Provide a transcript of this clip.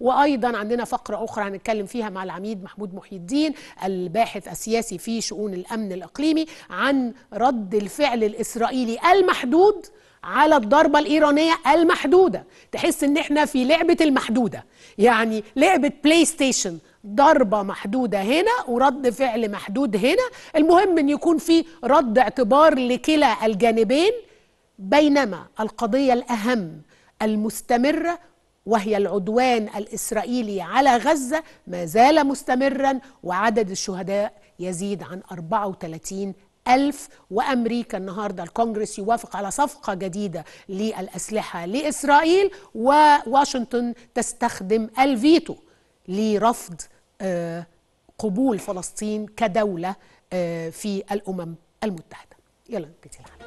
وايضا عندنا فقره اخرى هنتكلم فيها مع العميد محمود محي الدين الباحث السياسي في شؤون الامن الاقليمي عن رد الفعل الاسرائيلي المحدود على الضربة الإيرانية المحدودة تحس إن إحنا في لعبة المحدودة يعني لعبة بلاي ستيشن ضربة محدودة هنا ورد فعل محدود هنا المهم إن يكون في رد اعتبار لكلا الجانبين بينما القضية الأهم المستمرة وهي العدوان الإسرائيلي على غزة ما زال مستمرا وعدد الشهداء يزيد عن 34 ألف وأمريكا النهاردة الكونجرس يوافق على صفقة جديدة للأسلحة لإسرائيل وواشنطن تستخدم الفيتو لرفض آه، قبول فلسطين كدولة آه، في الأمم المتحدة يلا نبتدي